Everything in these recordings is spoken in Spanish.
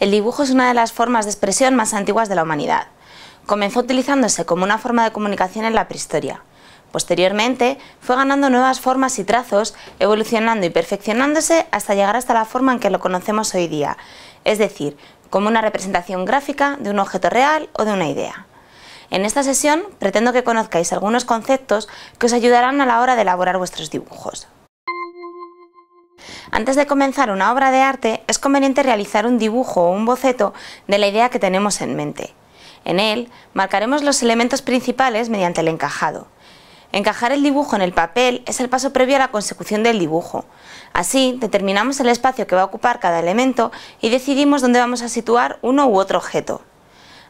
el dibujo es una de las formas de expresión más antiguas de la humanidad. Comenzó utilizándose como una forma de comunicación en la prehistoria. Posteriormente fue ganando nuevas formas y trazos, evolucionando y perfeccionándose hasta llegar hasta la forma en que lo conocemos hoy día, es decir, como una representación gráfica de un objeto real o de una idea. En esta sesión pretendo que conozcáis algunos conceptos que os ayudarán a la hora de elaborar vuestros dibujos. Antes de comenzar una obra de arte, es conveniente realizar un dibujo o un boceto de la idea que tenemos en mente. En él, marcaremos los elementos principales mediante el encajado. Encajar el dibujo en el papel es el paso previo a la consecución del dibujo. Así, determinamos el espacio que va a ocupar cada elemento y decidimos dónde vamos a situar uno u otro objeto.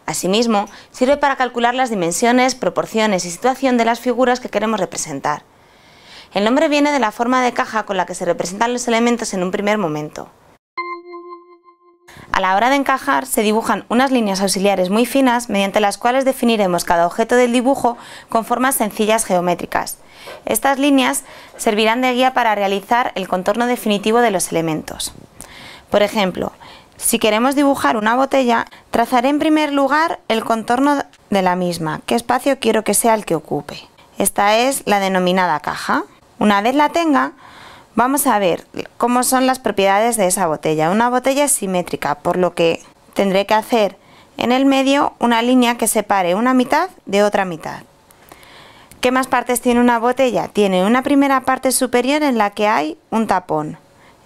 Asimismo, sirve para calcular las dimensiones, proporciones y situación de las figuras que queremos representar. El nombre viene de la forma de caja con la que se representan los elementos en un primer momento. A la hora de encajar se dibujan unas líneas auxiliares muy finas mediante las cuales definiremos cada objeto del dibujo con formas sencillas geométricas. Estas líneas servirán de guía para realizar el contorno definitivo de los elementos. Por ejemplo, si queremos dibujar una botella, trazaré en primer lugar el contorno de la misma, qué espacio quiero que sea el que ocupe. Esta es la denominada caja. Una vez la tenga, vamos a ver cómo son las propiedades de esa botella. Una botella es simétrica, por lo que tendré que hacer en el medio una línea que separe una mitad de otra mitad. ¿Qué más partes tiene una botella? Tiene una primera parte superior en la que hay un tapón.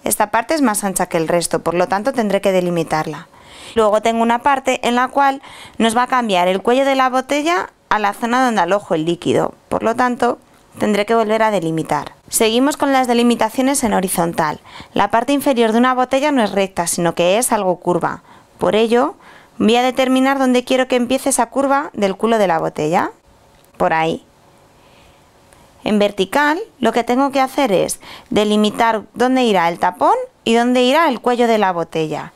Esta parte es más ancha que el resto, por lo tanto tendré que delimitarla. Luego tengo una parte en la cual nos va a cambiar el cuello de la botella a la zona donde alojo el líquido. Por lo tanto, tendré que volver a delimitar. Seguimos con las delimitaciones en horizontal. La parte inferior de una botella no es recta, sino que es algo curva. Por ello, voy a determinar dónde quiero que empiece esa curva del culo de la botella. Por ahí. En vertical, lo que tengo que hacer es delimitar dónde irá el tapón y dónde irá el cuello de la botella.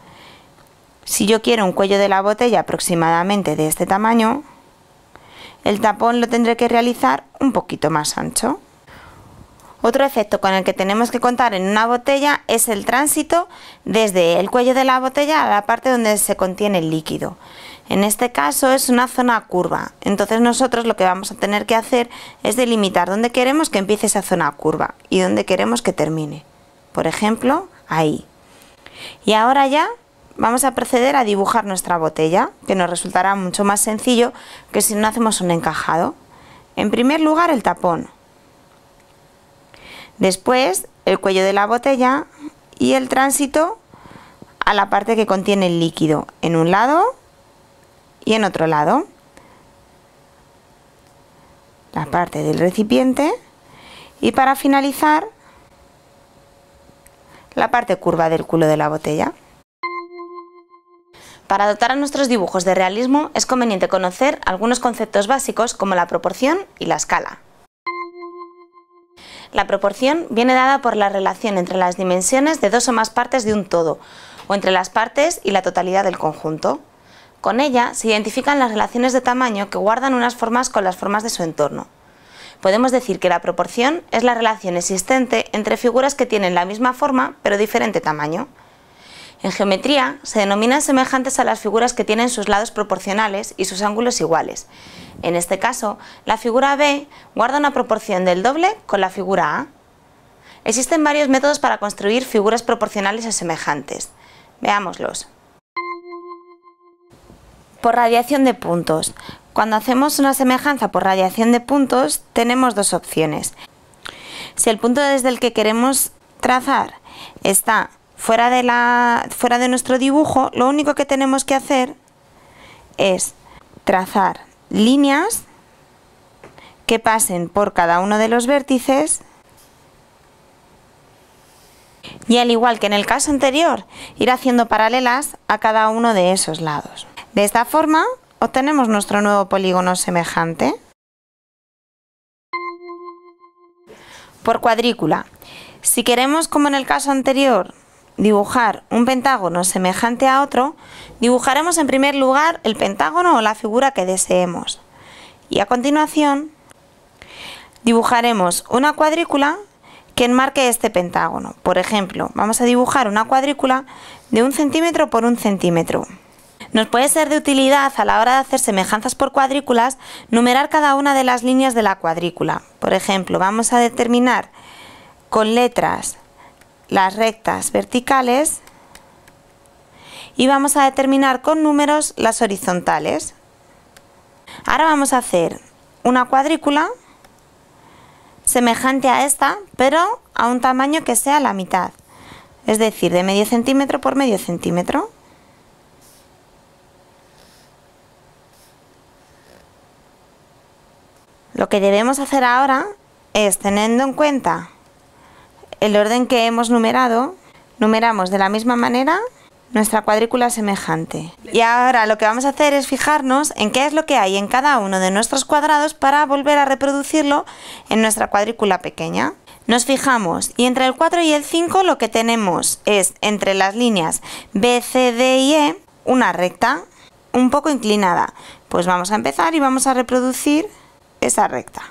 Si yo quiero un cuello de la botella aproximadamente de este tamaño, el tapón lo tendré que realizar un poquito más ancho. Otro efecto con el que tenemos que contar en una botella es el tránsito desde el cuello de la botella a la parte donde se contiene el líquido. En este caso es una zona curva, entonces nosotros lo que vamos a tener que hacer es delimitar dónde queremos que empiece esa zona curva y dónde queremos que termine. Por ejemplo, ahí. Y ahora ya vamos a proceder a dibujar nuestra botella, que nos resultará mucho más sencillo que si no hacemos un encajado. En primer lugar el tapón, después el cuello de la botella y el tránsito a la parte que contiene el líquido, en un lado y en otro lado. La parte del recipiente y para finalizar la parte curva del culo de la botella. Para dotar a nuestros dibujos de realismo es conveniente conocer algunos conceptos básicos como la proporción y la escala. La proporción viene dada por la relación entre las dimensiones de dos o más partes de un todo, o entre las partes y la totalidad del conjunto. Con ella se identifican las relaciones de tamaño que guardan unas formas con las formas de su entorno. Podemos decir que la proporción es la relación existente entre figuras que tienen la misma forma pero diferente tamaño. En geometría se denominan semejantes a las figuras que tienen sus lados proporcionales y sus ángulos iguales. En este caso, la figura B guarda una proporción del doble con la figura A. Existen varios métodos para construir figuras proporcionales o semejantes. Veámoslos. Por radiación de puntos. Cuando hacemos una semejanza por radiación de puntos, tenemos dos opciones. Si el punto desde el que queremos trazar está fuera de, nuestro dibujo, lo único que tenemos que hacer es trazar líneas que pasen por cada uno de los vértices y al igual que en el caso anterior, ir haciendo paralelas a cada uno de esos lados. De esta forma obtenemos nuestro nuevo polígono semejante. Por cuadrícula. Si queremos, como en el caso anterior, dibujar un pentágono semejante a otro, dibujaremos en primer lugar el pentágono o la figura que deseemos. Y a continuación, dibujaremos una cuadrícula que enmarque este pentágono. Por ejemplo, vamos a dibujar una cuadrícula de un centímetro por un centímetro. Nos puede ser de utilidad a la hora de hacer semejanzas por cuadrículas numerar cada una de las líneas de la cuadrícula. Por ejemplo, vamos a determinar con letras las rectas verticales y vamos a determinar con números las horizontales. Ahora vamos a hacer una cuadrícula semejante a esta, pero a un tamaño que sea la mitad, es decir, de medio centímetro por medio centímetro. Lo que debemos hacer ahora es, teniendo en cuenta el orden que hemos numerado, numeramos de la misma manera nuestra cuadrícula semejante. Y ahora lo que vamos a hacer es fijarnos en qué es lo que hay en cada uno de nuestros cuadrados para volver a reproducirlo en nuestra cuadrícula pequeña. Nos fijamos y entre el 4 y el 5 lo que tenemos es entre las líneas B, C, D y E una recta un poco inclinada. Pues vamos a empezar y vamos a reproducir esa recta.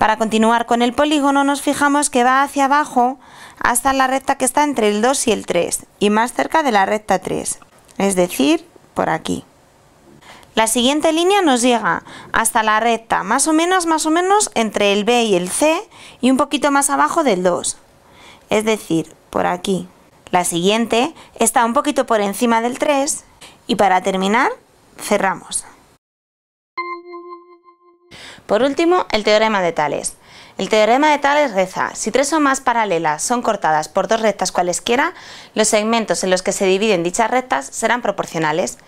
Para continuar con el polígono nos fijamos que va hacia abajo hasta la recta que está entre el 2 y el 3 y más cerca de la recta 3, es decir, por aquí. La siguiente línea nos llega hasta la recta, más o menos, más o menos entre el B y el C y un poquito más abajo del 2, es decir, por aquí. La siguiente está un poquito por encima del 3 y para terminar cerramos. Por último, el teorema de Tales. El teorema de Tales reza, si tres o más paralelas son cortadas por dos rectas cualesquiera, los segmentos en los que se dividen dichas rectas serán proporcionales.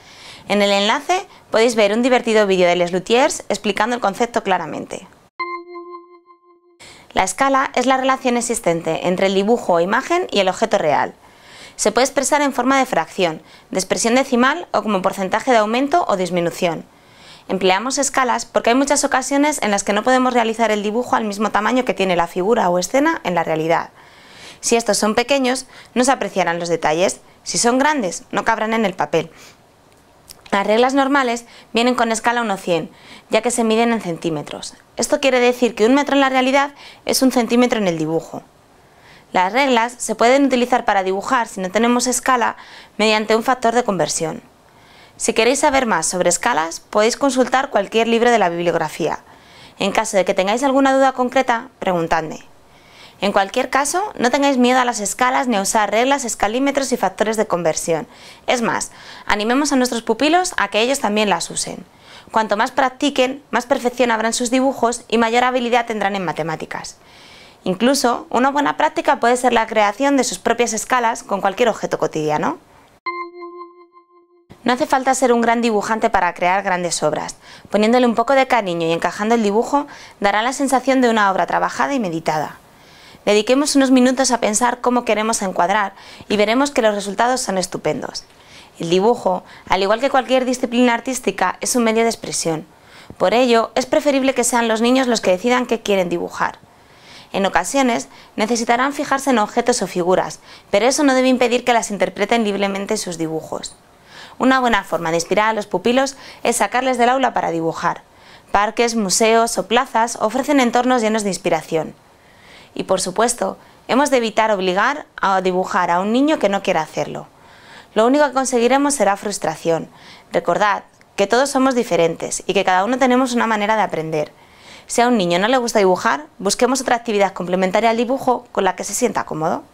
En el enlace podéis ver un divertido vídeo de Les Luthiers explicando el concepto claramente. La escala es la relación existente entre el dibujo o imagen y el objeto real. Se puede expresar en forma de fracción, de expresión decimal o como porcentaje de aumento o disminución. Empleamos escalas porque hay muchas ocasiones en las que no podemos realizar el dibujo al mismo tamaño que tiene la figura o escena en la realidad. Si estos son pequeños, no se apreciarán los detalles, si son grandes, no cabrán en el papel. Las reglas normales vienen con escala 1:100, ya que se miden en centímetros. Esto quiere decir que un metro en la realidad es un centímetro en el dibujo. Las reglas se pueden utilizar para dibujar si no tenemos escala mediante un factor de conversión. Si queréis saber más sobre escalas, podéis consultar cualquier libro de la bibliografía. En caso de que tengáis alguna duda concreta, preguntadme. En cualquier caso, no tengáis miedo a las escalas ni a usar reglas, escalímetros y factores de conversión. Es más, animemos a nuestros pupilos a que ellos también las usen. Cuanto más practiquen, más perfección habrán sus dibujos y mayor habilidad tendrán en matemáticas. Incluso, una buena práctica puede ser la creación de sus propias escalas con cualquier objeto cotidiano. No hace falta ser un gran dibujante para crear grandes obras. Poniéndole un poco de cariño y encajando el dibujo dará la sensación de una obra trabajada y meditada. Dediquemos unos minutos a pensar cómo queremos encuadrar y veremos que los resultados son estupendos. El dibujo, al igual que cualquier disciplina artística, es un medio de expresión. Por ello, es preferible que sean los niños los que decidan qué quieren dibujar. En ocasiones, necesitarán fijarse en objetos o figuras, pero eso no debe impedir que las interpreten libremente sus dibujos. Una buena forma de inspirar a los pupilos es sacarles del aula para dibujar. Parques, museos o plazas ofrecen entornos llenos de inspiración. Y por supuesto, hemos de evitar obligar a dibujar a un niño que no quiera hacerlo. Lo único que conseguiremos será frustración. Recordad que todos somos diferentes y que cada uno tenemos una manera de aprender. Si a un niño no le gusta dibujar, busquemos otra actividad complementaria al dibujo con la que se sienta cómodo.